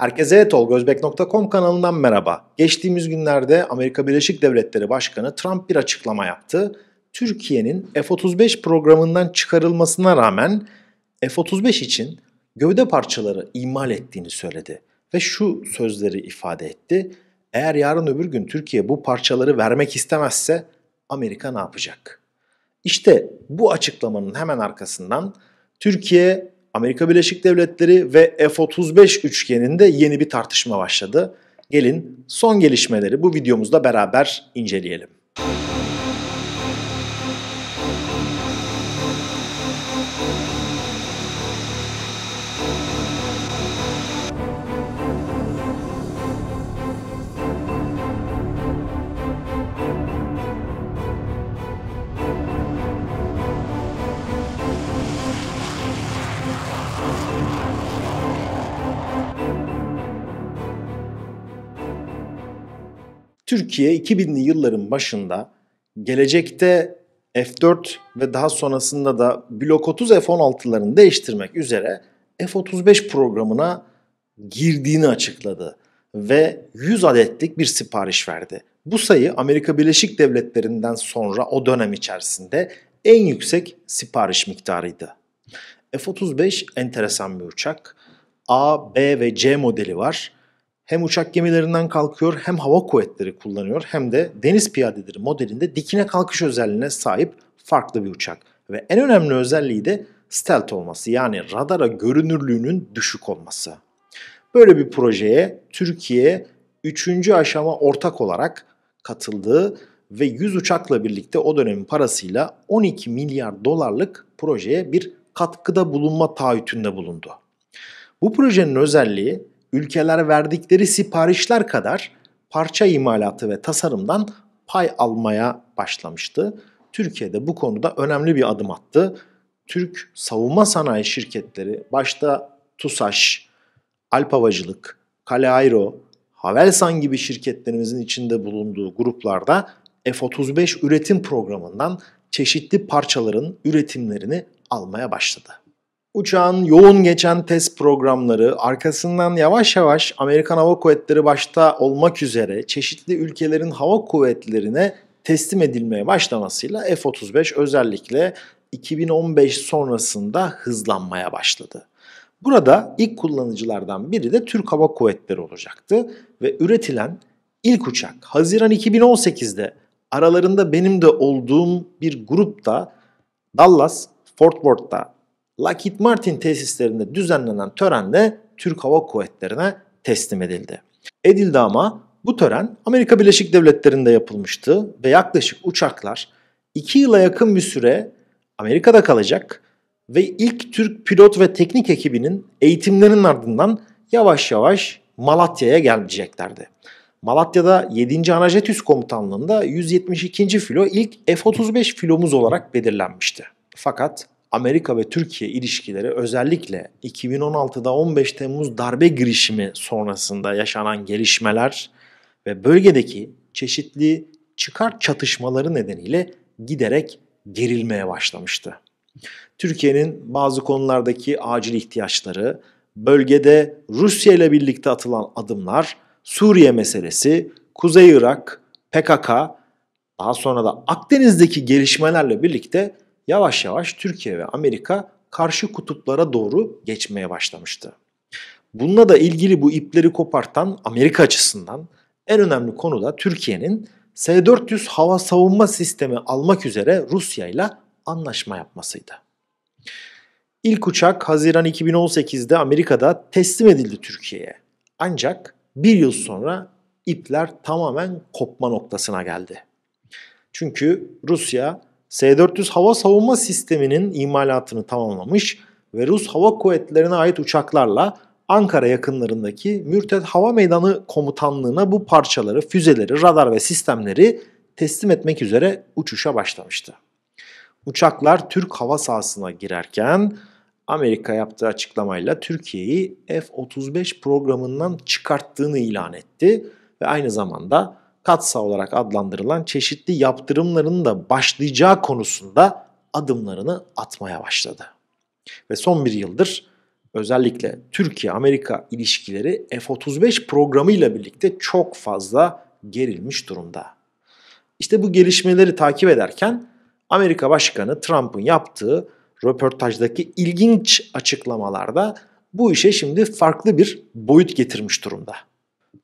Herkese gözbek.com kanalından merhaba. Geçtiğimiz günlerde Amerika Birleşik Devletleri Başkanı Trump bir açıklama yaptı. Türkiye'nin F-35 programından çıkarılmasına rağmen F-35 için gövde parçaları imal ettiğini söyledi. Ve şu sözleri ifade etti. Eğer yarın öbür gün Türkiye bu parçaları vermek istemezse Amerika ne yapacak? İşte bu açıklamanın hemen arkasından Türkiye Amerika Birleşik Devletleri ve F-35 üçgeninde yeni bir tartışma başladı. Gelin son gelişmeleri bu videomuzda beraber inceleyelim. Müzik Türkiye 2000'li yılların başında gelecekte F4 ve daha sonrasında da Blok 30 F16'larını değiştirmek üzere F35 programına girdiğini açıkladı ve 100 adetlik bir sipariş verdi. Bu sayı Amerika Birleşik Devletleri'nden sonra o dönem içerisinde en yüksek sipariş miktarıydı. F-35 enteresan bir uçak. A, B ve C modeli var hem uçak gemilerinden kalkıyor hem hava kuvvetleri kullanıyor hem de deniz piyadeleri modelinde dikine kalkış özelliğine sahip farklı bir uçak. Ve en önemli özelliği de stealth olması yani radara görünürlüğünün düşük olması. Böyle bir projeye Türkiye 3. aşama ortak olarak katıldığı ve 100 uçakla birlikte o dönemin parasıyla 12 milyar dolarlık projeye bir katkıda bulunma taahhütünde bulundu. Bu projenin özelliği ülkeler verdikleri siparişler kadar parça imalatı ve tasarımdan pay almaya başlamıştı. Türkiye'de bu konuda önemli bir adım attı. Türk savunma sanayi şirketleri başta TUSAŞ, Alp Havacılık, Kale Airo, Havelsan gibi şirketlerimizin içinde bulunduğu gruplarda F-35 üretim programından çeşitli parçaların üretimlerini almaya başladı. Uçağın yoğun geçen test programları, arkasından yavaş yavaş Amerikan Hava Kuvvetleri başta olmak üzere çeşitli ülkelerin hava kuvvetlerine teslim edilmeye başlamasıyla F-35 özellikle 2015 sonrasında hızlanmaya başladı. Burada ilk kullanıcılardan biri de Türk Hava Kuvvetleri olacaktı ve üretilen ilk uçak Haziran 2018'de aralarında benim de olduğum bir grupta Dallas, Fort Worth'ta Lockheed Martin tesislerinde düzenlenen törende Türk Hava Kuvvetleri'ne teslim edildi. Edildi ama bu tören Amerika Birleşik Devletleri'nde yapılmıştı ve yaklaşık uçaklar 2 yıla yakın bir süre Amerika'da kalacak ve ilk Türk pilot ve teknik ekibinin eğitimlerinin ardından yavaş yavaş Malatya'ya gelmeyeceklerdi. Malatya'da 7. Anajetüs Komutanlığı'nda 172. filo ilk F-35 filomuz olarak belirlenmişti. Fakat Amerika ve Türkiye ilişkileri özellikle 2016'da 15 Temmuz darbe girişimi sonrasında yaşanan gelişmeler ve bölgedeki çeşitli çıkar çatışmaları nedeniyle giderek gerilmeye başlamıştı. Türkiye'nin bazı konulardaki acil ihtiyaçları, bölgede Rusya ile birlikte atılan adımlar, Suriye meselesi, Kuzey Irak, PKK, daha sonra da Akdeniz'deki gelişmelerle birlikte yavaş yavaş Türkiye ve Amerika karşı kutuplara doğru geçmeye başlamıştı. Bununla da ilgili bu ipleri kopartan Amerika açısından en önemli konu da Türkiye'nin S-400 hava savunma sistemi almak üzere Rusya ile anlaşma yapmasıydı. İlk uçak Haziran 2018'de Amerika'da teslim edildi Türkiye'ye. Ancak bir yıl sonra ipler tamamen kopma noktasına geldi. Çünkü Rusya S-400 hava savunma sisteminin imalatını tamamlamış ve Rus Hava Kuvvetlerine ait uçaklarla Ankara yakınlarındaki Mürtet Hava Meydanı Komutanlığı'na bu parçaları, füzeleri, radar ve sistemleri teslim etmek üzere uçuşa başlamıştı. Uçaklar Türk hava sahasına girerken Amerika yaptığı açıklamayla Türkiye'yi F-35 programından çıkarttığını ilan etti ve aynı zamanda TATSA olarak adlandırılan çeşitli yaptırımların da başlayacağı konusunda adımlarını atmaya başladı. Ve son bir yıldır özellikle Türkiye-Amerika ilişkileri F-35 programıyla birlikte çok fazla gerilmiş durumda. İşte bu gelişmeleri takip ederken Amerika Başkanı Trump'ın yaptığı röportajdaki ilginç açıklamalarda bu işe şimdi farklı bir boyut getirmiş durumda.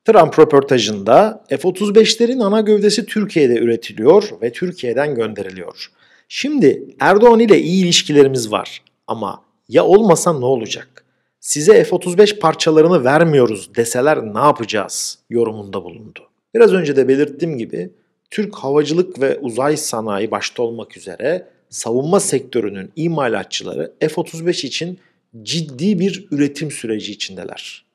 Trump röportajında F-35'lerin ana gövdesi Türkiye'de üretiliyor ve Türkiye'den gönderiliyor. Şimdi Erdoğan ile iyi ilişkilerimiz var ama ya olmasa ne olacak? Size F-35 parçalarını vermiyoruz deseler ne yapacağız yorumunda bulundu. Biraz önce de belirttiğim gibi Türk havacılık ve uzay sanayi başta olmak üzere savunma sektörünün imalatçıları F-35 için ciddi bir üretim süreci içindeler.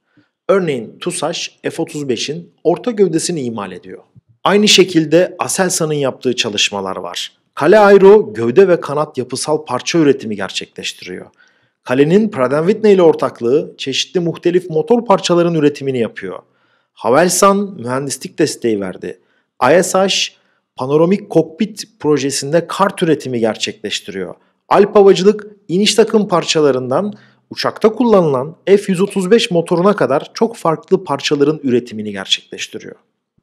Örneğin TUSAŞ F-35'in orta gövdesini imal ediyor. Aynı şekilde Aselsan'ın yaptığı çalışmalar var. Kale Aero gövde ve kanat yapısal parça üretimi gerçekleştiriyor. Kalenin Pratt Whitney ile ortaklığı çeşitli muhtelif motor parçaların üretimini yapıyor. Havelsan mühendislik desteği verdi. ISH panoramik kokpit projesinde kart üretimi gerçekleştiriyor. Alp Havacılık iniş takım parçalarından uçakta kullanılan F-135 motoruna kadar çok farklı parçaların üretimini gerçekleştiriyor.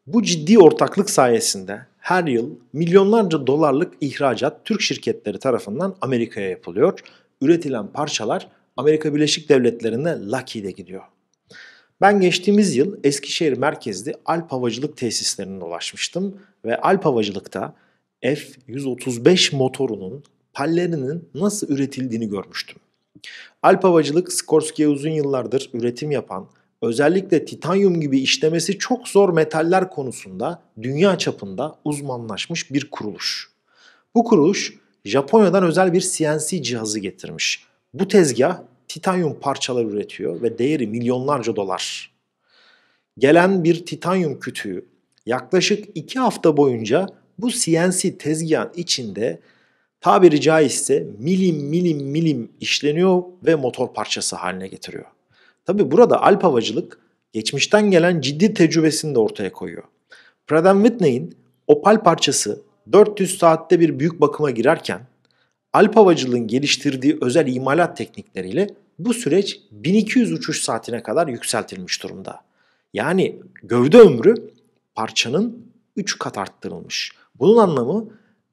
Bu ciddi ortaklık sayesinde her yıl milyonlarca dolarlık ihracat Türk şirketleri tarafından Amerika'ya yapılıyor. Üretilen parçalar Amerika Birleşik Devletleri'ne Lucky'de gidiyor. Ben geçtiğimiz yıl Eskişehir merkezli Alp Havacılık tesislerine ulaşmıştım ve Alp Havacılık'ta F-135 motorunun pallerinin nasıl üretildiğini görmüştüm. Alp Havacılık, Skorski'ye uzun yıllardır üretim yapan, özellikle titanyum gibi işlemesi çok zor metaller konusunda dünya çapında uzmanlaşmış bir kuruluş. Bu kuruluş Japonya'dan özel bir CNC cihazı getirmiş. Bu tezgah titanyum parçalar üretiyor ve değeri milyonlarca dolar. Gelen bir titanyum kütüğü yaklaşık 2 hafta boyunca bu CNC tezgahın içinde tabiri caizse milim milim milim işleniyor ve motor parçası haline getiriyor. Tabi burada alp havacılık geçmişten gelen ciddi tecrübesini de ortaya koyuyor. Pratt Whitney'in Opal parçası 400 saatte bir büyük bakıma girerken alp havacılığın geliştirdiği özel imalat teknikleriyle bu süreç 1200 uçuş saatine kadar yükseltilmiş durumda. Yani gövde ömrü parçanın 3 kat arttırılmış. Bunun anlamı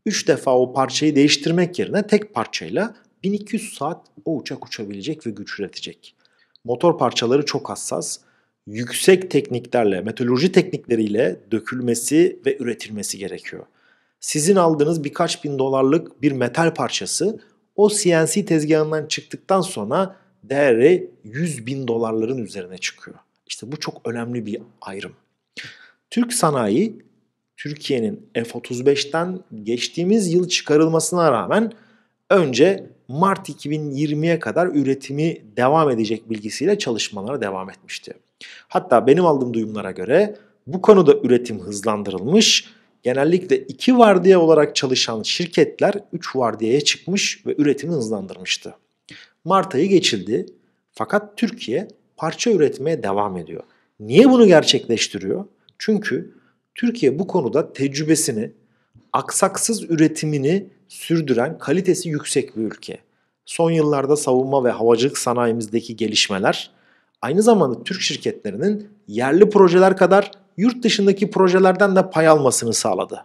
3 defa o parçayı değiştirmek yerine tek parçayla 1200 saat o uçak uçabilecek ve güç üretecek. Motor parçaları çok hassas, yüksek tekniklerle, metoloji teknikleriyle dökülmesi ve üretilmesi gerekiyor. Sizin aldığınız birkaç bin dolarlık bir metal parçası o CNC tezgahından çıktıktan sonra değeri 100 bin dolarların üzerine çıkıyor. İşte bu çok önemli bir ayrım. Türk sanayi Türkiye'nin F-35'ten geçtiğimiz yıl çıkarılmasına rağmen önce Mart 2020'ye kadar üretimi devam edecek bilgisiyle çalışmalara devam etmişti. Hatta benim aldığım duyumlara göre bu konuda üretim hızlandırılmış, genellikle 2 vardiya olarak çalışan şirketler 3 vardiyaya çıkmış ve üretimi hızlandırmıştı. Mart ayı geçildi fakat Türkiye parça üretmeye devam ediyor. Niye bunu gerçekleştiriyor? Çünkü Türkiye bu konuda tecrübesini, aksaksız üretimini sürdüren kalitesi yüksek bir ülke. Son yıllarda savunma ve havacılık sanayimizdeki gelişmeler aynı zamanda Türk şirketlerinin yerli projeler kadar yurt dışındaki projelerden de pay almasını sağladı.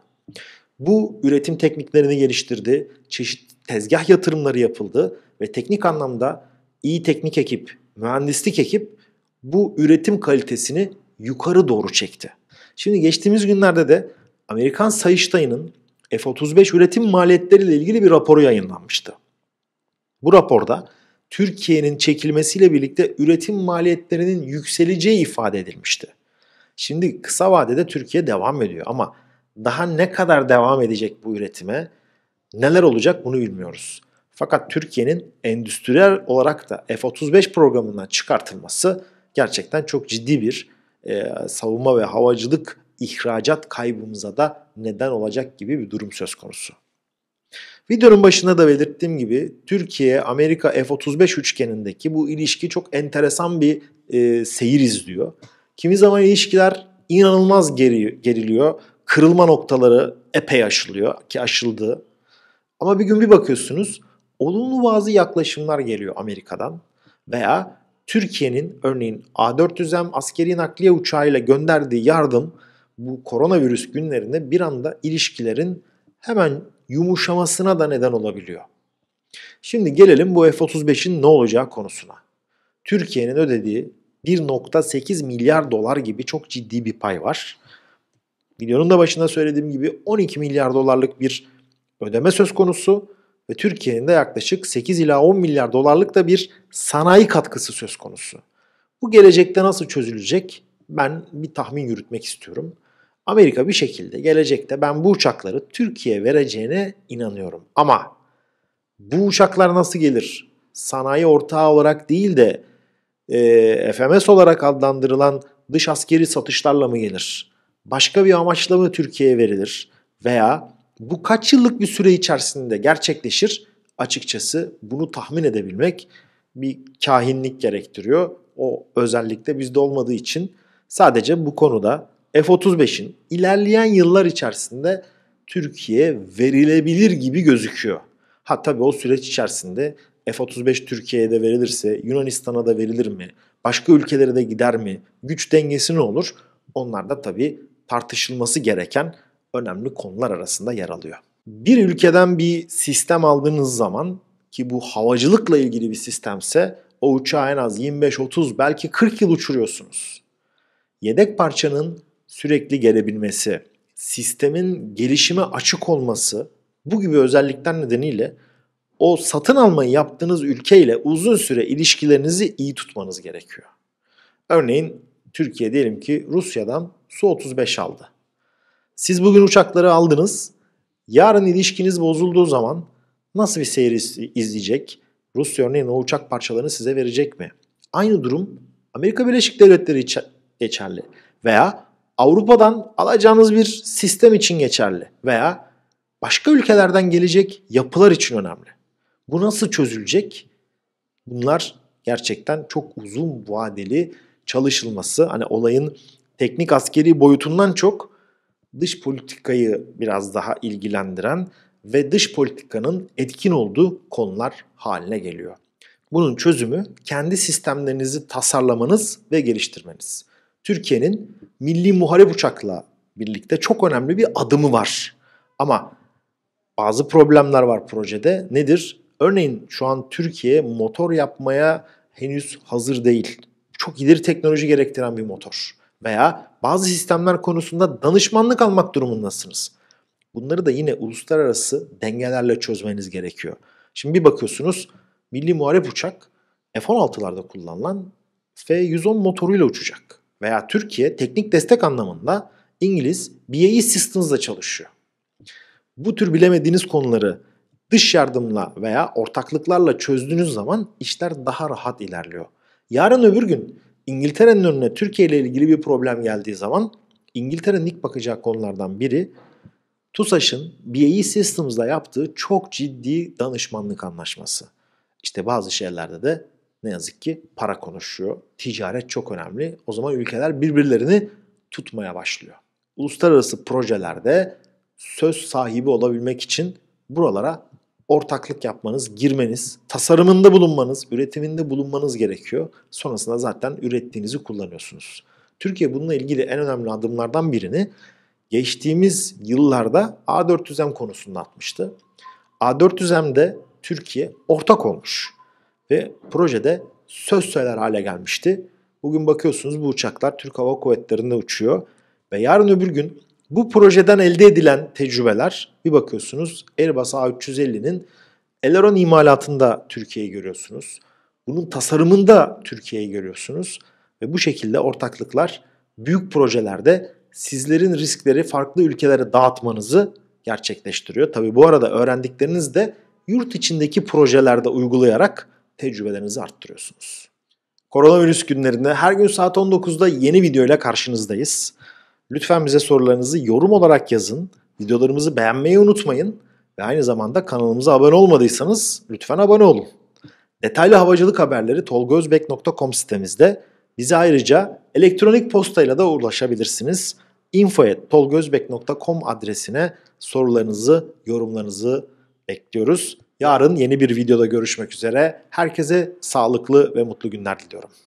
Bu üretim tekniklerini geliştirdi, çeşitli tezgah yatırımları yapıldı ve teknik anlamda iyi teknik ekip, mühendislik ekip bu üretim kalitesini yukarı doğru çekti. Şimdi geçtiğimiz günlerde de Amerikan Sayıştay'ının F-35 üretim maliyetleriyle ilgili bir raporu yayınlanmıştı. Bu raporda Türkiye'nin çekilmesiyle birlikte üretim maliyetlerinin yükseleceği ifade edilmişti. Şimdi kısa vadede Türkiye devam ediyor ama daha ne kadar devam edecek bu üretime, neler olacak bunu bilmiyoruz. Fakat Türkiye'nin endüstriyel olarak da F-35 programından çıkartılması gerçekten çok ciddi bir e, savunma ve havacılık ihracat kaybımıza da neden olacak gibi bir durum söz konusu. Videonun başında da belirttiğim gibi Türkiye-Amerika F-35 üçgenindeki bu ilişki çok enteresan bir e, seyir izliyor. Kimi zaman ilişkiler inanılmaz geri, geriliyor. Kırılma noktaları epey aşılıyor ki aşıldı. Ama bir gün bir bakıyorsunuz olumlu bazı yaklaşımlar geliyor Amerika'dan veya Türkiye'nin örneğin A400M askeri nakliye uçağıyla gönderdiği yardım bu koronavirüs günlerinde bir anda ilişkilerin hemen yumuşamasına da neden olabiliyor. Şimdi gelelim bu F-35'in ne olacağı konusuna. Türkiye'nin ödediği 1.8 milyar dolar gibi çok ciddi bir pay var. Videonun da başında söylediğim gibi 12 milyar dolarlık bir ödeme söz konusu ve Türkiye'nin de yaklaşık 8 ila 10 milyar dolarlık da bir sanayi katkısı söz konusu. Bu gelecekte nasıl çözülecek? Ben bir tahmin yürütmek istiyorum. Amerika bir şekilde gelecekte ben bu uçakları Türkiye'ye vereceğine inanıyorum. Ama bu uçaklar nasıl gelir? Sanayi ortağı olarak değil de e, FMS olarak adlandırılan dış askeri satışlarla mı gelir? Başka bir amaçla mı Türkiye'ye verilir? Veya bu kaç yıllık bir süre içerisinde gerçekleşir? Açıkçası bunu tahmin edebilmek bir kahinlik gerektiriyor. O özellikle bizde olmadığı için sadece bu konuda F-35'in ilerleyen yıllar içerisinde Türkiye verilebilir gibi gözüküyor. Ha tabii o süreç içerisinde F-35 Türkiye'ye de verilirse Yunanistan'a da verilir mi? Başka ülkelere de gider mi? Güç dengesi ne olur? Onlar da tabii tartışılması gereken önemli konular arasında yer alıyor. Bir ülkeden bir sistem aldığınız zaman ki bu havacılıkla ilgili bir sistemse o uçağı en az 25-30 belki 40 yıl uçuruyorsunuz. Yedek parçanın sürekli gelebilmesi, sistemin gelişime açık olması bu gibi özellikler nedeniyle o satın almayı yaptığınız ülkeyle uzun süre ilişkilerinizi iyi tutmanız gerekiyor. Örneğin Türkiye diyelim ki Rusya'dan Su-35 aldı. Siz bugün uçakları aldınız. Yarın ilişkiniz bozulduğu zaman nasıl bir seyir izleyecek? Rusya örneğin o uçak parçalarını size verecek mi? Aynı durum Amerika Birleşik Devletleri için geçerli. Veya Avrupa'dan alacağınız bir sistem için geçerli. Veya başka ülkelerden gelecek yapılar için önemli. Bu nasıl çözülecek? Bunlar gerçekten çok uzun vadeli çalışılması. Hani olayın teknik askeri boyutundan çok dış politikayı biraz daha ilgilendiren ve dış politikanın etkin olduğu konular haline geliyor. Bunun çözümü kendi sistemlerinizi tasarlamanız ve geliştirmeniz. Türkiye'nin milli muharip uçakla birlikte çok önemli bir adımı var. Ama bazı problemler var projede. Nedir? Örneğin şu an Türkiye motor yapmaya henüz hazır değil. Çok ileri teknoloji gerektiren bir motor veya bazı sistemler konusunda danışmanlık almak durumundasınız. Bunları da yine uluslararası dengelerle çözmeniz gerekiyor. Şimdi bir bakıyorsunuz milli muharep uçak F-16'larda kullanılan F-110 motoruyla uçacak. Veya Türkiye teknik destek anlamında İngiliz BAE Systems'la çalışıyor. Bu tür bilemediğiniz konuları dış yardımla veya ortaklıklarla çözdüğünüz zaman işler daha rahat ilerliyor. Yarın öbür gün İngiltere'nin önüne Türkiye ile ilgili bir problem geldiği zaman İngiltere'nin ilk bakacağı konulardan biri TUSAŞ'ın BAE Systems'da yaptığı çok ciddi danışmanlık anlaşması. İşte bazı şeylerde de ne yazık ki para konuşuyor. Ticaret çok önemli. O zaman ülkeler birbirlerini tutmaya başlıyor. Uluslararası projelerde söz sahibi olabilmek için buralara ortaklık yapmanız, girmeniz, tasarımında bulunmanız, üretiminde bulunmanız gerekiyor. Sonrasında zaten ürettiğinizi kullanıyorsunuz. Türkiye bununla ilgili en önemli adımlardan birini geçtiğimiz yıllarda A400M konusunda atmıştı. A400M'de Türkiye ortak olmuş ve projede söz söyler hale gelmişti. Bugün bakıyorsunuz bu uçaklar Türk Hava Kuvvetleri'nde uçuyor ve yarın öbür gün bu projeden elde edilen tecrübeler bir bakıyorsunuz Airbus A350'nin Eleron imalatında Türkiye'yi görüyorsunuz. Bunun tasarımında Türkiye'yi görüyorsunuz. Ve bu şekilde ortaklıklar büyük projelerde sizlerin riskleri farklı ülkelere dağıtmanızı gerçekleştiriyor. Tabi bu arada öğrendikleriniz de yurt içindeki projelerde uygulayarak tecrübelerinizi arttırıyorsunuz. Koronavirüs günlerinde her gün saat 19'da yeni videoyla karşınızdayız. Lütfen bize sorularınızı yorum olarak yazın. Videolarımızı beğenmeyi unutmayın. Ve aynı zamanda kanalımıza abone olmadıysanız lütfen abone olun. Detaylı havacılık haberleri tolgozbek.com sitemizde. Bize ayrıca elektronik postayla da ulaşabilirsiniz. info.tolgozbek.com adresine sorularınızı, yorumlarınızı bekliyoruz. Yarın yeni bir videoda görüşmek üzere. Herkese sağlıklı ve mutlu günler diliyorum.